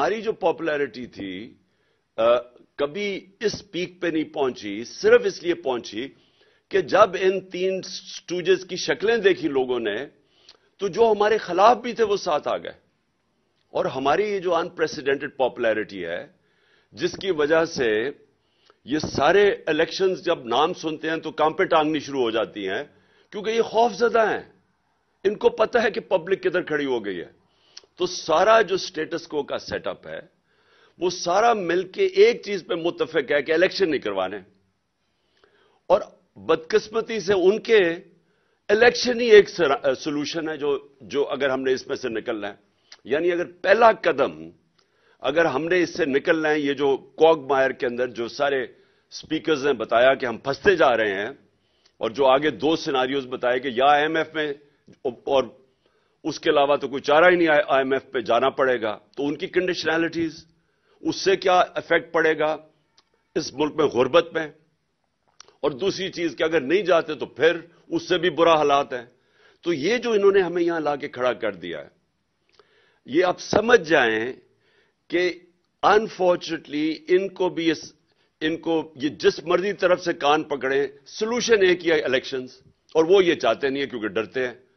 हमारी जो पॉपुलैरिटी थी आ, कभी इस पीक पे नहीं पहुंची सिर्फ इसलिए पहुंची कि जब इन तीन स्टूजेस की शक्लें देखी लोगों ने तो जो हमारे खिलाफ भी थे वो साथ आ गए और हमारी ये जो अनप्रेसिडेंटेड पॉपुलैरिटी है जिसकी वजह से ये सारे इलेक्शंस जब नाम सुनते हैं तो कांपे टांगनी शुरू हो जाती हैं क्योंकि ये खौफजदा हैं इनको पता है कि पब्लिक किधर खड़ी हो गई है तो सारा जो स्टेटस को का सेटअप है वो सारा मिलके एक चीज पे मुतफिक है कि इलेक्शन नहीं करवाने और बदकिस्मती से उनके इलेक्शन ही एक सोल्यूशन है जो जो अगर हमने इसमें से निकलना है यानी अगर पहला कदम अगर हमने इससे निकलना है ये जो कॉग मायर के अंदर जो सारे स्पीकर्स ने बताया कि हम फंसते जा रहे हैं और जो आगे दो सिनारियोज बताए कि या एमएफ में और उसके अलावा तो कोई चारा ही नहीं आया आईएमएफ पे जाना पड़ेगा तो उनकी कंडीशनैलिटीज उससे क्या इफेक्ट पड़ेगा इस मुल्क में गुर्बत में और दूसरी चीज कि अगर नहीं जाते तो फिर उससे भी बुरा हालात है तो ये जो इन्होंने हमें यहां के खड़ा कर दिया है ये आप समझ जाएं कि अनफॉर्चुनेटली इनको भी इस इनको ये जिस मर्जी तरफ से कान पकड़े सोल्यूशन एक ही है इलेक्शंस और वो ये चाहते नहीं है क्योंकि डरते हैं